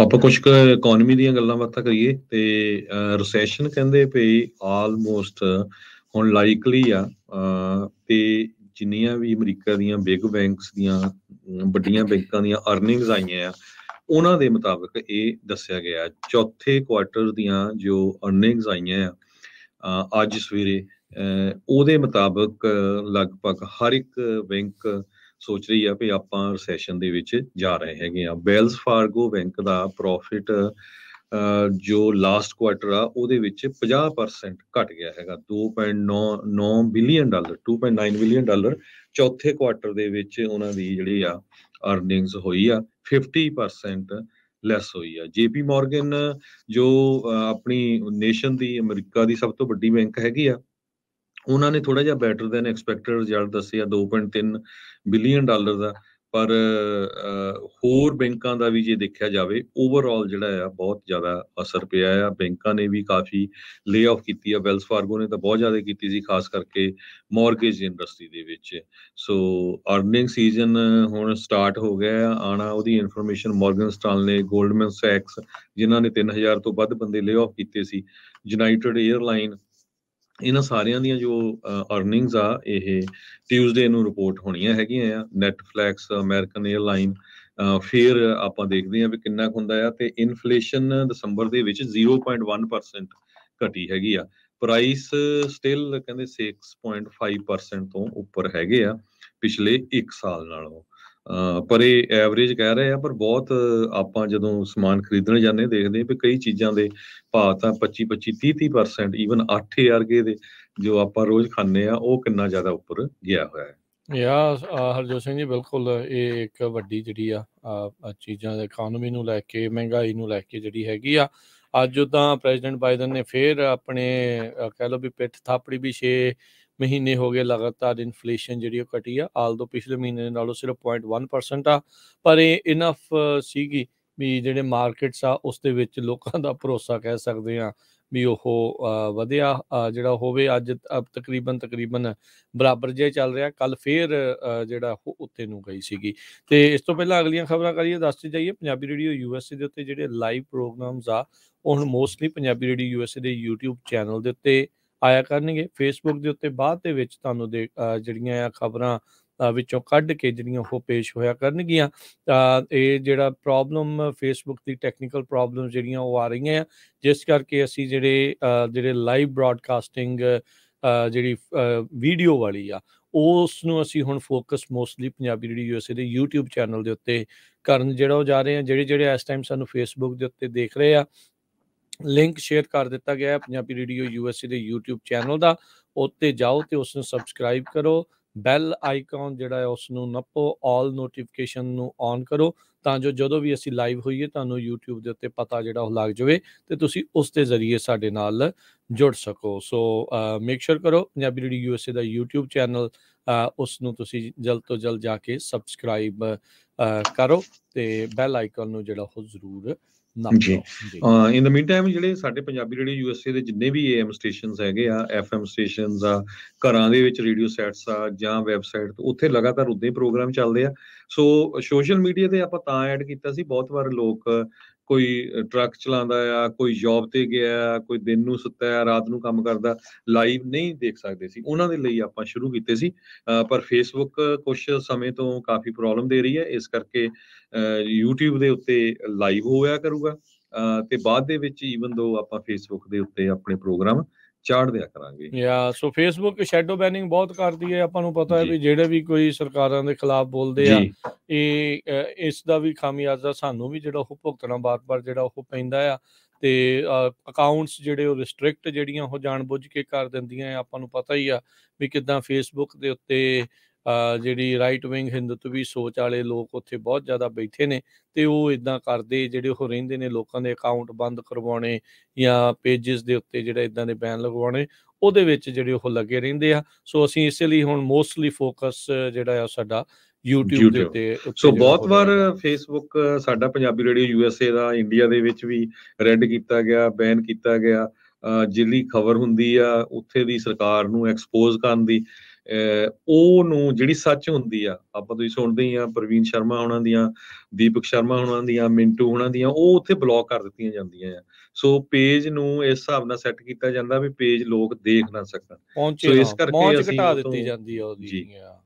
ਆਪਾਂ ਕੁਝ ਇਕਨੋਮੀ ਦੀਆਂ ਗੱਲਾਂ ਬਾਤਾਂ ਕਰੀਏ ਤੇ ਰੈਸੈਸ਼ਨ ਕਹਿੰਦੇ ਪਈ ਆਲਮੋਸਟ ਹੁਣ ਲਾਈਕਲੀ ਆ ਤੇ ਜਿੰਨੀਆਂ ਵੀ ਅਮਰੀਕਾ ਦੀਆਂ ਬਿਗ ਬੈਂਕਸ ਦੀਆਂ ਵੱਡੀਆਂ ਬੈਂਕਾਂ ਦੀਆਂ ਅਰਨਿੰਗਸ ਆਈਆਂ ਆ ਉਹਨਾਂ ਦੇ ਮੁਤਾਬਕ ਇਹ ਦੱਸਿਆ ਗਿਆ ਚੌਥੇ ਕੁਆਰਟਰ ਦੀਆਂ ਜੋ ਅਰਨਿੰਗਸ ਆਈਆਂ ਆ ਅੱਜ ਸਵੇਰੇ ਉਹਦੇ ਮੁਤਾਬਕ ਲਗਭਗ ਹਰ ਇੱਕ ਬੈਂਕ ਸੋਚ ਰਹੀ ਆ ਵੀ ਆਪਾਂ ਰੈਸੈਸ਼ਨ ਦੇ ਵਿੱਚ ਜਾ ਰਹੇ ਹੈਗੇ ਆ ਬੈਲਸ ਫਾਰਗੋ ਬੈਂਕ ਦਾ ਪ੍ਰੋਫਿਟ ਜੋ ਲਾਸਟ ਕੁਆਟਰ ਆ ਉਹਦੇ ਵਿੱਚ 50% ਘਟ ਗਿਆ ਹੈਗਾ 2.9 ਬਿਲੀਅਨ ਡਾਲਰ 2.9 ਬਿਲੀਅਨ ਡਾਲਰ ਚੌਥੇ ਕੁਆਟਰ ਦੇ ਵਿੱਚ ਉਹਨਾਂ ਦੀ ਜਿਹੜੀ ਆ ਅਰਨਿੰਗਸ ਹੋਈ ਆ 50% ਲੈਸ ਹੋਈ ਆ ਜੀਪੀ ਮਾਰਗਨ ਜੋ ਆਪਣੀ ਨੇਸ਼ਨ ਦੀ ਅਮਰੀਕਾ ਦੀ ਸਭ ਤੋਂ ਵੱਡੀ ਬੈਂਕ ਹੈਗੀ ਆ ਉਹਨਾਂ ਨੇ ਥੋੜਾ ਜਿਹਾ ਬੈਟਰ ਦੈਨ ਐਕਸਪੈਕਟਡ ਰਿਜ਼ਲਟ ਦੱਸਿਆ 2.3 ਬਿਲੀਅਨ ਡਾਲਰ ਦਾ ਪਰ ਹੋਰ ਬੈਂਕਾਂ ਦਾ ਵੀ ਜੇ ਦੇਖਿਆ ਜਾਵੇ ਓਵਰਆਲ ਜਿਹੜਾ ਆ ਬਹੁਤ ਜ਼ਿਆਦਾ ਅਸਰ ਪਿਆ ਆ ਬੈਂਕਾਂ ਨੇ ਵੀ ਕਾਫੀ ਲੇਆਫ ਕੀਤੀ ਆ ਵੈਲਸ ਫਾਰਗੋ ਨੇ ਤਾਂ ਬਹੁਤ ਜ਼ਿਆਦਾ ਕੀਤੀ ਸੀ ਖਾਸ ਕਰਕੇ ਮਾਰਗੇਜ ਇੰਡਸਟਰੀ ਦੇ ਵਿੱਚ ਸੋ ਅਰਨਿੰਗ ਸੀਜ਼ਨ ਹੁਣ ਸਟਾਰਟ ਹੋ ਗਿਆ ਆਣਾ ਉਹਦੀ ਇਨਫੋਰਮੇਸ਼ਨ ਮਾਰਗਨ ਸਟਾਲ ਨੇ ਗੋਲਡਮਨ ਸੈਕਸ ਜਿਨ੍ਹਾਂ ਨੇ 3000 ਤੋਂ ਵੱਧ ਬੰਦੇ ਲੇਆਫ ਕੀਤੇ ਸੀ ਯੂਨਾਈਟਿਡ 에ਅਰਲਾਈਨ ਇਹਨਾਂ ਸਾਰਿਆਂ ਦੀਆਂ ਜੋ ਅਰਨਿੰਗਸ ਆ ਇਹ ਟਿਊਜ਼ਡੇ ਨੂੰ ਰਿਪੋਰਟ ਹੋਣੀਆਂ ਹੈਗੀਆਂ ਆ ਨੈਟਫਲਿਕਸ ਅਮਰੀਕਨ 에ਅਰਲਾਈਨ ਫਿਰ ਆਪਾਂ ਦੇਖਦੇ ਆ ਵੀ ਕਿੰਨਾ ਹੁੰਦਾ ਆ ਤੇ ਇਨਫਲੇਸ਼ਨ ਦਸੰਬਰ ਦੇ ਵਿੱਚ 0.1% ਘਟੀ ਹੈਗੀ ਆ ਪ੍ਰਾਈਸ ਸਟਿਲ ਕਹਿੰਦੇ 6.5% ਤੋਂ ਉੱਪਰ ਹੈਗੇ ਆ ਪਿਛਲੇ 1 ਸਾਲ ਨਾਲੋਂ ਪਰ ਇਹ ਐਵਰੇਜ ਕਹਿ ਰਹੇ ਆ ਪਰ ਬਹੁਤ ਆਪਾਂ ਜਦੋਂ ਸਮਾਨ ਖਰੀਦਣ ਜਾਂਦੇ ਦੇਖਦੇ ਆ ਕਿ ਕਈ ਚੀਜ਼ਾਂ ਦੇ ਭਾਅ ਤਾਂ 25 25 30 30% ਈਵਨ 8000 ਰੁਪਏ ਦੇ ਜੋ ਆਪਾਂ ਰੋਜ਼ ਖਾਂਦੇ ਆ ਉਹ ਕਿੰਨਾ ਜ਼ਿਆਦਾ ਉੱਪਰ ਗਿਆ ਹੋਇਆ ਹੈ ਯਾ ਹਰਜੋਤ ਸਿੰਘ ਜੀ ਬਿਲਕੁਲ ਇਹ ਇੱਕ ਵੱਡੀ ਜਿਹੜੀ ਆ ਚੀਜ਼ਾਂ ਦੇ ਇਕਨੋਮੀ ਨੂੰ ਲੈ ਕੇ ਮਹਿੰਗਾਈ ਨੂੰ ਲੈ ਕੇ ਜਿਹੜੀ ਹੈਗੀ ਆ ਅੱਜ ਉਦਾਂ ਪ੍ਰੈਜ਼ੀਡੈਂਟ ਬਾਈਡਨ ਨੇ ਫੇਰ ਆਪਣੇ ਕਹਿ ਲੋ ਵੀ ਪਿੱਠ ਥਾਪੜੀ ਵੀ 6 ਮਹੀਨੇ ਹੋ ਗਏ ਲਗਾਤਾਰ ਇਨਫਲੇਸ਼ਨ ਜਿਹੜੀ ਉਹ ਘਟੀ ਆ ਆਲਦੋ ਪਿਛਲੇ ਮਹੀਨੇ ਨਾਲੋਂ ਸਿਰਫ 0.1% ਆ ਪਰ ਇਹ ਇਨਫ ਸੀਗੀ ਵੀ ਜਿਹੜੇ ਮਾਰਕੀਟਸ ਆ ਉਸ ਦੇ ਵਿੱਚ ਲੋਕਾਂ ਦਾ ਭਰੋਸਾ ਕਹਿ ਸਕਦੇ ਆ ਵੀ ਉਹ ਵਧਿਆ ਜਿਹੜਾ ਹੋਵੇ ਅੱਜ ਤਕਰੀਬਨ ਤਕਰੀਬਨ ਬਰਾਬਰ ਜੇ ਚੱਲ ਰਿਹਾ ਕੱਲ ਫੇਰ ਜਿਹੜਾ ਉੱਤੇ ਨੂੰ ਗਈ ਸੀਗੀ ਤੇ ਇਸ ਤੋਂ ਪਹਿਲਾਂ ਅਗਲੀਆਂ ਖਬਰਾਂ ਕਰੀਏ ਤੇ ਜਾਈਏ ਪੰਜਾਬੀ ਰੇਡੀਓ ਯੂਐਸਏ ਦੇ ਉੱਤੇ ਜਿਹੜੇ ਲਾਈਵ ਪ੍ਰੋਗਰਾਮਸ ਆ ਉਹ ਹੁਣ ਮੋਸਟਲੀ ਪੰਜਾਬੀ ਰੇਡੀਓ ਯੂਐਸਏ ਦੇ YouTube ਚੈਨਲ ਦੇ ਉੱਤੇ ਆਇਆ ਕਰਨਗੇ ਫੇਸਬੁੱਕ ਦੇ ਉੱਤੇ ਬਾਅਦ ਦੇ ਵਿੱਚ ਤੁਹਾਨੂੰ ਜਿਹੜੀਆਂ ਆ ਖਬਰਾਂ ਵਿੱਚੋਂ ਕੱਢ ਕੇ ਜਿਹੜੀਆਂ ਉਹ ਪੇਸ਼ ਹੋਇਆ ਕਰਨਗੀਆਂ ਇਹ ਜਿਹੜਾ ਪ੍ਰੋਬਲਮ ਫੇਸਬੁੱਕ ਦੀ ਟੈਕਨੀਕਲ ਪ੍ਰੋਬਲਮ ਜਿਹੜੀਆਂ ਉਹ ਆ ਰਹੀਆਂ ਆ ਜਿਸ ਕਰਕੇ ਅਸੀਂ ਜਿਹੜੇ ਜਿਹੜੇ ਲਾਈਵ ਬ੍ਰਾਡਕਾਸਟਿੰਗ ਜਿਹੜੀ ਵੀਡੀਓ ਵਾਲੀ ਆ ਉਸ ਨੂੰ ਅਸੀਂ ਹੁਣ focus mostly Punjabi radio USA ਦੇ YouTube ਚੈਨਲ ਦੇ ਉੱਤੇ ਕਰਨ ਜਿਹੜਾ ਉਹ ਜਾ ਰਹੇ ਆ ਜਿਹੜੇ ਜਿਹੜੇ ਇਸ ਟਾਈਮ ਸਾਨੂੰ ਫੇਸਬੁੱਕ ਦੇ ਉੱਤੇ ਦੇਖ ਰਹੇ ਆ ਲਿੰਕ ਸ਼ੇਅਰ ਕਰ ਦਿੱਤਾ ਗਿਆ ਹੈ ਪੰਜਾਬੀ ਰੇਡੀਓ ਯੂਐਸਏ ਦੇ YouTube ਚੈਨਲ ਦਾ ਉੱਤੇ ਜਾਓ ਤੇ ਉਸ ਨੂੰ ਸਬਸਕ੍ਰਾਈਬ ਕਰੋ ਬੈਲ ਆਈਕਨ ਜਿਹੜਾ ਹੈ ਉਸ ਨੂੰ ਨੱਪੋ 올 ਨੋਟੀਫਿਕੇਸ਼ਨ ਨੂੰ ਆਨ ਕਰੋ ਤਾਂ ਜੋ ਜਦੋਂ ਵੀ ਅਸੀਂ ਲਾਈਵ ਹੋਈਏ ਤੁਹਾਨੂੰ YouTube ਦੇ ਉੱਤੇ ਪਤਾ ਜਿਹੜਾ ਉਹ ਲੱਗ ਜਾਵੇ ਤੇ ਤੁਸੀਂ ਉਸ ਦੇ ਜ਼ਰੀਏ ਸਾਡੇ ਨਾਲ ਜੁੜ ਸਕੋ ਸੋ ਮੇਕ ਸ਼ੋਰ ਕਰੋ ਪੰਜਾਬੀ ਰੇਡੀਓ ਯੂਐਸਏ ਦਾ YouTube ਚੈਨਲ ਉਸ ਨੂੰ ਤੁਸੀਂ ਜਲਦ ਤੋਂ ਜਲਦ ਜਾ ਕੇ ਸਬਸਕ੍ਰਾਈਬ ਕਰੋ ਤੇ ਬੈਲ ਆਈਕਨ ਨੂੰ ਜਿਹੜਾ ਉਹ ਜ਼ਰੂਰ ਜੀ ਇਨ ਦ ਮੀਨ ਟਾਈਮ ਜਿਹੜੇ ਸਾਡੇ ਪੰਜਾਬੀ ਰੇਡੀਓ ਏ ਦੇ ਜਿੰਨੇ ਵੀ ਏ ਐਮ ਸਟੇਸ਼ਨਸ ਹੈਗੇ ਆ ਐਫ ਐਮ ਸਟੇਸ਼ਨਸ ਆ ਘਰਾਂ ਦੇ ਵਿੱਚ ਰੇਡੀਓ ਸੈਟਸ ਆ ਜਾਂ ਵੈਬਸਾਈਟ ਤੇ ਉੱਥੇ ਲਗਾਤਾਰ ਉਦਾਂ ਹੀ ਪ੍ਰੋਗਰਾਮ ਚੱਲਦੇ ਆ ਸੋ ਸੋਸ਼ਲ ਮੀਡੀਆ ਤੇ ਆਪਾਂ ਤਾਂ ਐਡ ਕੀਤਾ ਸੀ ਬਹੁਤ ਵਾਰ ਲੋਕ ਕੋਈ ਟਰੱਕ ਚਲਾਉਂਦਾ ਆ ਕੋਈ ਜੌਬ ਤੇ ਗਿਆ ਕੋਈ ਦਿਨ ਨੂੰ ਸੁੱਤਾ ਆ ਰਾਤ ਨੂੰ ਕੰਮ ਕਰਦਾ ਲਾਈਵ ਨਹੀਂ ਦੇਖ ਸਕਦੇ ਸੀ ਉਹਨਾਂ ਦੇ ਲਈ ਆਪਾਂ ਸ਼ੁਰੂ ਕੀਤੇ ਸੀ ਪਰ ਫੇਸਬੁੱਕ ਕੁਝ ਸਮੇਂ ਤੋਂ ਕਾਫੀ ਪ੍ਰੋਬਲਮ ਦੇ ਰਹੀ ਹੈ ਇਸ ਕਰਕੇ YouTube ਦੇ ਉੱਤੇ ਲਾਈਵ ਹੋਇਆ ਕਰੂਗਾ ਤੇ ਬਾਅਦ ਦੇ ਵਿੱਚ ਈਵਨ ਦੋ ਆਪਾਂ ਫੇਸਬੁੱਕ ਦੇ ਉੱਤੇ ਆਪਣੇ ਪ੍ਰੋਗਰਾਮ ਚਾੜ ਦਿਆ ਕਰਾਂਗੇ ਯਾ ਸੋ ਫੇਸਬੁੱਕ ਸ਼ੈਡੋ ਬੈਨਿੰਗ ਬਹੁਤ ਕਰਦੀ ਹੈ ਆਪਾਂ ਨੂੰ ਪਤਾ ਹੈ ਵੀ ਜਿਹੜੇ ਵੀ ਕੋਈ ਸਰਕਾਰਾਂ ਦੇ ਖਿਲਾਫ ਬੋਲਦੇ ਆ ਇਹ ਇਸ ਦਾ ਵੀ ਖਾਮਿਆਜ਼ਾ ਸਾਨੂੰ ਵੀ ਜਿਹੜਾ ਉਹ ਭੁਗਤਣਾ ਬਾਰ-ਬਾਰ ਜਿਹੜਾ ਉਹ ਪੈਂਦਾ ਆ ਤੇ ਅਕਾਊਂਟਸ ਜਿਹੜੇ ਉਹ ਰਿਸਟ੍ਰਿਕਟ ਜਿਹੜੀਆਂ ਉਹ ਜਾਣਬੁੱਝ ਕੇ ਕਰ ਦਿੰਦੀਆਂ ਆ ਆਪਾਂ ਨੂੰ ਪਤਾ ਹੀ ਆ ਵੀ ਕਿਦਾਂ ਫੇਸਬੁੱਕ ਦੇ ਉੱਤੇ ਜਿਹੜੀ ਰਾਈਟ ਵਿੰਗ ਹਿੰਦੂਤਵੀ ਸੋਚ ਵਾਲੇ ਲੋਕ ਉੱਥੇ ਬਹੁਤ ਜ਼ਿਆਦਾ ਬੈਠੇ ਨੇ ਤੇ ਉਹ ਇਦਾਂ ਕਰਦੇ ਜਿਹੜੇ ਉਹ ਰਹਿੰਦੇ ਨੇ ਲੋਕਾਂ ਦੇ ਅਕਾਊਂਟ ਬੰਦ ਕਰਵਾਉਣੇ ਜਾਂ ਪੇजेस ਦੇ ਉੱਤੇ ਜਿਹੜਾ ਇਦਾਂ ਦੇ ਬੈਨ ਲਗਵਾਉਣੇ ਉਹਦੇ ਵਿੱਚ ਜਿਹੜੇ ਉਹ ਲੱਗੇ ਰਹਿੰਦੇ ਆ ਸੋ ਅਸੀਂ ਇਸੇ ਲਈ ਹੁਣ ਮੋਸਟਲੀ ਫੋਕਸ ਜਿਹੜਾ ਆ ਸਾਡਾ YouTube ਦੇ ਉੱਤੇ ਸੋ ਬਹੁਤ ਵਾਰ Facebook ਸਾਡਾ ਪੰਜਾਬੀ ਰੇਡੀਓ USA ਦਾ ਇੰਡੀਆ ਦੇ ਵਿੱਚ ਵੀ ਰੈੱਡ ਕੀਤਾ ਗਿਆ ਬੈਨ ਕੀਤਾ ਗਿਆ ਜਿੱਲੀ ਖਬਰ ਹੁੰਦੀ ਆ ਉੱਥੇ ਦੀ ਸਰਕਾਰ ਨੂੰ ਐਕਸਪੋਜ਼ ਕਰਨ ਦੀ ਉਹ ਨੂੰ ਜਿਹੜੀ ਸੱਚ ਹੁੰਦੀ ਆ ਆਪਾਂ ਤੁਸੀਂ ਸੁਣਦੇ ਹੀ ਆ ਪ੍ਰਵੀਨ ਸ਼ਰਮਾ ਉਹਨਾਂ ਦੀਆਂ ਦੀਪਕ ਸ਼ਰਮਾ ਉਹਨਾਂ ਦੀਆਂ ਮਿੰਟੂ ਉਹਨਾਂ ਦੀਆਂ ਉਹ ਉੱਥੇ ਬਲੌਕ ਕਰ ਦਿੱਤੀਆਂ ਜਾਂਦੀਆਂ ਆ ਸੋ ਪੇਜ ਨੂੰ ਇਸ ਹਿਸਾਬ ਨਾਲ ਸੈੱਟ ਕੀਤਾ ਜਾਂਦਾ ਵੀ ਪੇਜ ਲੋਕ ਦੇਖ ਨਾ ਸਕਣ ਸੋ ਇਸ ਕਰਕੇ ਅਸੀਂ ਪਹੁੰਚ ਘਟਾ ਦਿੱਤੀ ਜਾਂਦੀ ਆ ਉਹਦੀ